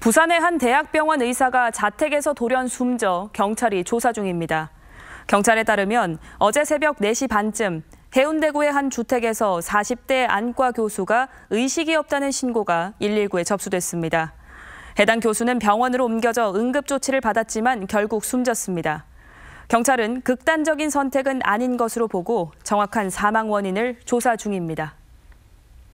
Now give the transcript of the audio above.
부산의 한 대학병원 의사가 자택에서 돌연 숨져 경찰이 조사 중입니다. 경찰에 따르면 어제 새벽 4시 반쯤 해운대구의 한 주택에서 40대 안과 교수가 의식이 없다는 신고가 119에 접수됐습니다. 해당 교수는 병원으로 옮겨져 응급조치를 받았지만 결국 숨졌습니다. 경찰은 극단적인 선택은 아닌 것으로 보고 정확한 사망 원인을 조사 중입니다.